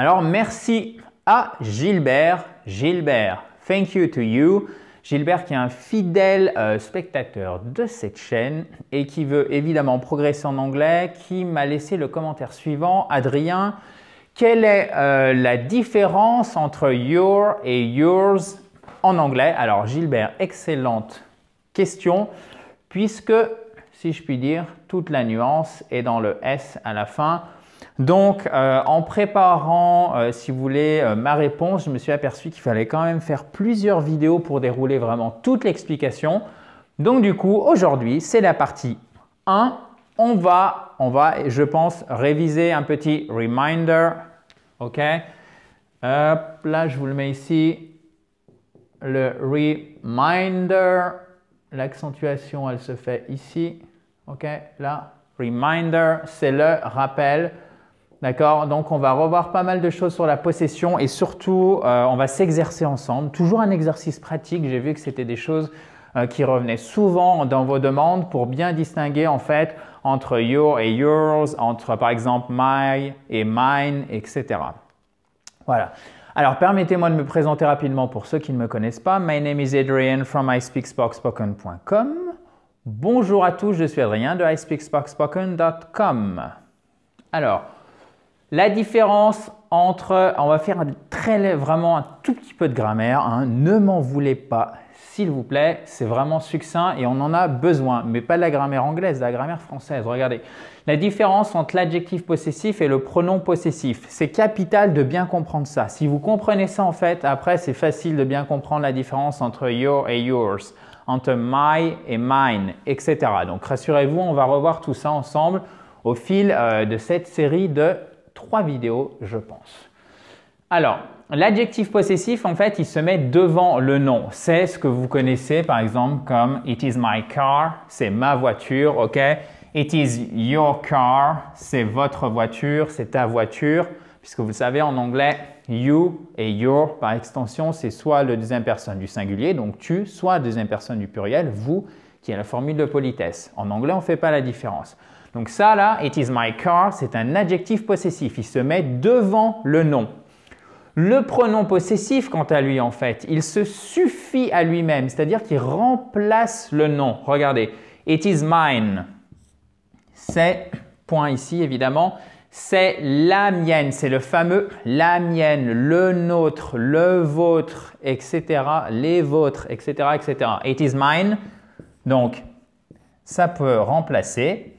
Alors merci à Gilbert. Gilbert, thank you to you. Gilbert qui est un fidèle euh, spectateur de cette chaîne et qui veut évidemment progresser en anglais, qui m'a laissé le commentaire suivant. Adrien, quelle est euh, la différence entre your et yours en anglais Alors Gilbert, excellente question, puisque, si je puis dire, toute la nuance est dans le S à la fin. Donc, euh, en préparant, euh, si vous voulez, euh, ma réponse, je me suis aperçu qu'il fallait quand même faire plusieurs vidéos pour dérouler vraiment toute l'explication. Donc, du coup, aujourd'hui, c'est la partie 1. On va, on va, je pense, réviser un petit reminder. OK là, je vous le mets ici. Le reminder. L'accentuation, elle se fait ici. OK Là, reminder, c'est le rappel D'accord Donc on va revoir pas mal de choses sur la possession et surtout euh, on va s'exercer ensemble. Toujours un exercice pratique, j'ai vu que c'était des choses euh, qui revenaient souvent dans vos demandes pour bien distinguer en fait entre your et yours, entre par exemple my et mine, etc. Voilà. Alors permettez-moi de me présenter rapidement pour ceux qui ne me connaissent pas. My name is Adrian from Spoken.com. Bonjour à tous, je suis Adrien de Spoken.com. Alors, la différence entre, on va faire vraiment un tout petit peu de grammaire, hein. ne m'en voulez pas, s'il vous plaît, c'est vraiment succinct et on en a besoin, mais pas de la grammaire anglaise, de la grammaire française. Regardez, la différence entre l'adjectif possessif et le pronom possessif, c'est capital de bien comprendre ça. Si vous comprenez ça en fait, après c'est facile de bien comprendre la différence entre your et yours, entre my et mine, etc. Donc rassurez-vous, on va revoir tout ça ensemble au fil euh, de cette série de trois vidéos, je pense. Alors, l'adjectif possessif, en fait, il se met devant le nom. C'est ce que vous connaissez, par exemple, comme It is my car, c'est ma voiture, ok It is your car, c'est votre voiture, c'est ta voiture, puisque vous savez en anglais, you et your, par extension, c'est soit le deuxième personne du singulier, donc tu, soit deuxième personne du pluriel, vous, qui est la formule de politesse. En anglais, on ne fait pas la différence. Donc ça là, it is my car, c'est un adjectif possessif. Il se met devant le nom. Le pronom possessif, quant à lui, en fait, il se suffit à lui-même, c'est-à-dire qu'il remplace le nom. Regardez, it is mine. C'est, point ici évidemment, c'est la mienne, c'est le fameux la mienne, le nôtre, le vôtre, etc., les vôtres, etc., etc. It is mine, donc, ça peut remplacer,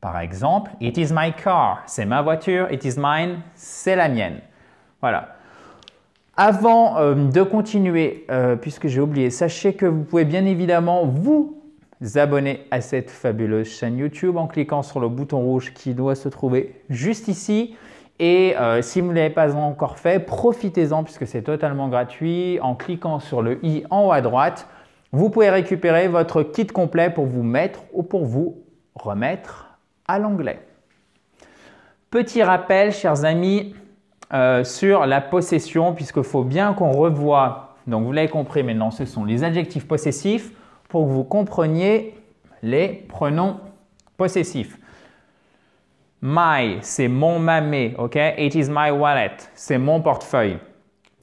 par exemple, It is my car, c'est ma voiture, It is mine, c'est la mienne. Voilà. Avant euh, de continuer, euh, puisque j'ai oublié, sachez que vous pouvez bien évidemment vous abonner à cette fabuleuse chaîne YouTube en cliquant sur le bouton rouge qui doit se trouver juste ici. Et euh, si vous ne l'avez pas encore fait, profitez-en puisque c'est totalement gratuit en cliquant sur le i en haut à droite. Vous pouvez récupérer votre kit complet pour vous mettre ou pour vous remettre à l'anglais. Petit rappel, chers amis, euh, sur la possession, puisque il faut bien qu'on revoie, donc vous l'avez compris maintenant, ce sont les adjectifs possessifs pour que vous compreniez les pronoms possessifs. My, c'est mon mamé, ok? It is my wallet, c'est mon portefeuille.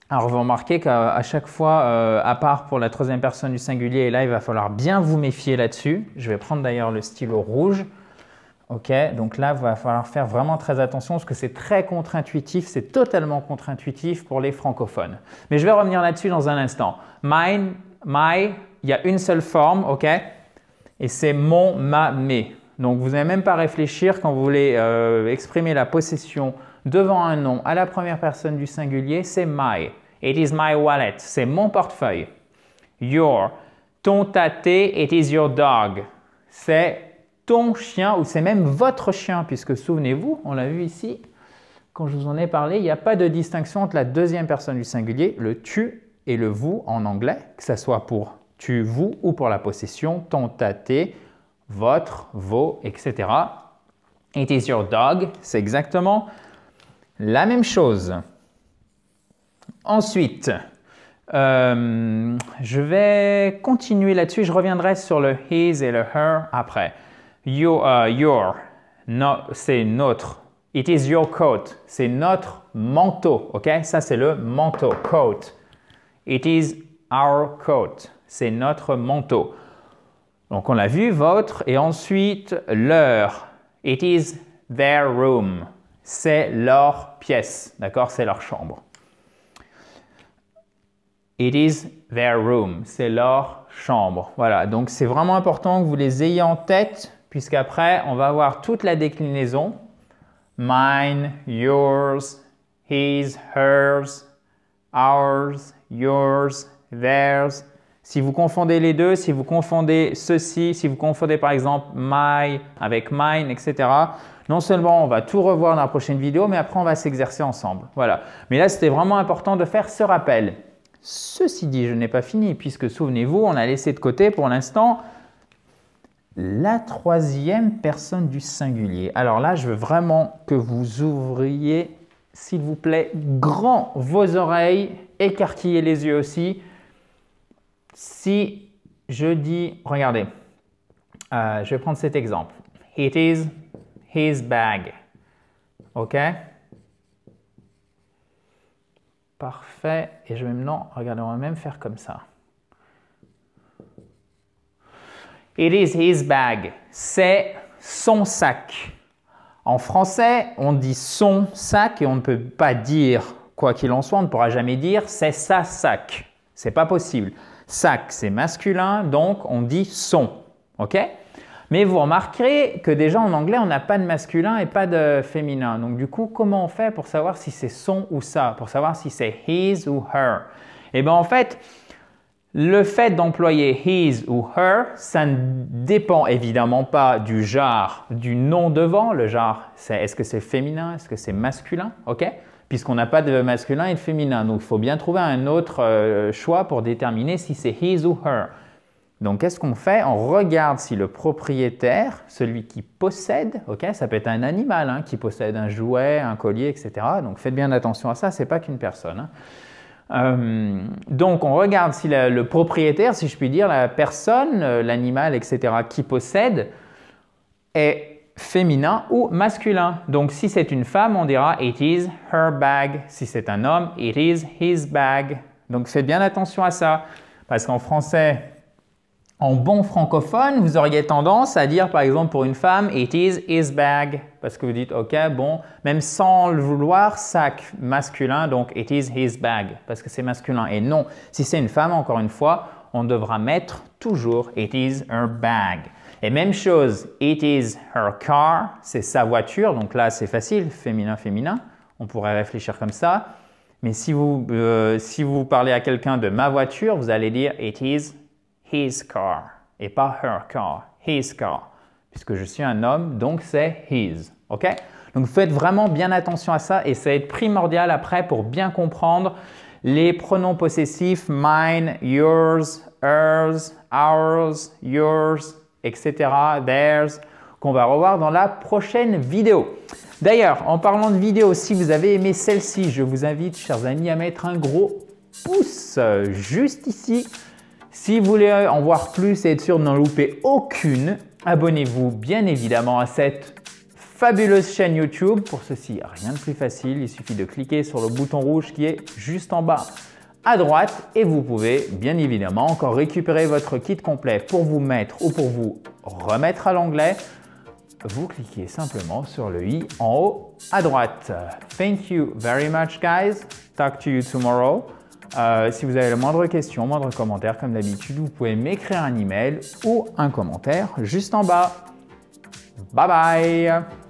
Alors, vous remarquez qu'à chaque fois, euh, à part pour la troisième personne du singulier, et là, il va falloir bien vous méfier là-dessus. Je vais prendre d'ailleurs le stylo rouge. OK, donc là, il va falloir faire vraiment très attention parce que c'est très contre-intuitif, c'est totalement contre-intuitif pour les francophones. Mais je vais revenir là-dessus dans un instant. Mine, my, il y a une seule forme, OK Et c'est mon, ma, mes. Donc, vous n'avez même pas réfléchir quand vous voulez euh, exprimer la possession devant un nom à la première personne du singulier, c'est my. It is my wallet. C'est mon portefeuille. Your. Ton tâté. It is your dog. C'est ton chien ou c'est même votre chien puisque souvenez-vous, on l'a vu ici, quand je vous en ai parlé, il n'y a pas de distinction entre la deuxième personne du singulier, le tu et le vous en anglais, que ce soit pour tu, vous ou pour la possession, ton, tâté, votre, vos, etc. It is your dog, c'est exactement la même chose. Ensuite, euh, je vais continuer là-dessus. Je reviendrai sur le his et le her après. Your, are your c'est notre. It is your coat. C'est notre manteau. OK? Ça, c'est le manteau. Coat. It is our coat. C'est notre manteau. Donc, on l'a vu, votre. Et ensuite, leur. It is their room. C'est leur pièce. D'accord? C'est leur chambre. It is their room. C'est leur chambre. Voilà, donc c'est vraiment important que vous les ayez en tête, puisqu'après, on va avoir toute la déclinaison. Mine, yours, his, hers, ours, yours, theirs. Si vous confondez les deux, si vous confondez ceci, si vous confondez par exemple my avec mine, etc., non seulement on va tout revoir dans la prochaine vidéo, mais après on va s'exercer ensemble. Voilà. Mais là, c'était vraiment important de faire ce rappel. Ceci dit, je n'ai pas fini, puisque souvenez-vous, on a laissé de côté pour l'instant la troisième personne du singulier. Alors là, je veux vraiment que vous ouvriez, s'il vous plaît, grand vos oreilles, écarquillez les yeux aussi. Si je dis, regardez, euh, je vais prendre cet exemple. It is his bag. OK Parfait. Et je vais maintenant, regardez, on va même faire comme ça. It is his bag. C'est son sac. En français, on dit son sac et on ne peut pas dire, quoi qu'il en soit, on ne pourra jamais dire c'est sa sac. C'est pas possible. Sac, c'est masculin, donc on dit son. OK mais vous remarquerez que déjà en anglais, on n'a pas de masculin et pas de féminin. Donc du coup, comment on fait pour savoir si c'est son ou ça Pour savoir si c'est his ou her Eh bien en fait, le fait d'employer his ou her, ça ne dépend évidemment pas du genre, du nom devant. Le genre, c'est est-ce que c'est féminin, est-ce que c'est masculin, ok Puisqu'on n'a pas de masculin et de féminin. Donc il faut bien trouver un autre euh, choix pour déterminer si c'est his ou her. Donc, qu'est-ce qu'on fait On regarde si le propriétaire, celui qui possède, ok, ça peut être un animal hein, qui possède un jouet, un collier, etc. Donc, faites bien attention à ça, ce n'est pas qu'une personne. Hein. Euh, donc, on regarde si le propriétaire, si je puis dire, la personne, euh, l'animal, etc., qui possède, est féminin ou masculin. Donc, si c'est une femme, on dira it is her bag. Si c'est un homme, it is his bag. Donc, faites bien attention à ça, parce qu'en français, en bon francophone, vous auriez tendance à dire par exemple pour une femme, it is his bag, parce que vous dites, ok, bon, même sans le vouloir, sac masculin, donc it is his bag, parce que c'est masculin. Et non, si c'est une femme, encore une fois, on devra mettre toujours it is her bag. Et même chose, it is her car, c'est sa voiture, donc là c'est facile, féminin, féminin, on pourrait réfléchir comme ça. Mais si vous, euh, si vous parlez à quelqu'un de ma voiture, vous allez dire it is his car et pas her car, his car, puisque je suis un homme, donc c'est his. OK Donc faites vraiment bien attention à ça et ça va être primordial après pour bien comprendre les pronoms possessifs mine, yours, hers, ours, yours, etc., theirs, qu'on va revoir dans la prochaine vidéo. D'ailleurs, en parlant de vidéo, si vous avez aimé celle-ci, je vous invite, chers amis, à mettre un gros pouce juste ici si vous voulez en voir plus et être sûr de n'en louper aucune, abonnez-vous bien évidemment à cette fabuleuse chaîne YouTube. Pour ceci, rien de plus facile, il suffit de cliquer sur le bouton rouge qui est juste en bas à droite et vous pouvez bien évidemment encore récupérer votre kit complet pour vous mettre ou pour vous remettre à l'anglais. Vous cliquez simplement sur le i en haut à droite. Thank you very much guys. Talk to you tomorrow. Euh, si vous avez la moindre question, moindre commentaire, comme d'habitude, vous pouvez m'écrire un email ou un commentaire juste en bas. Bye bye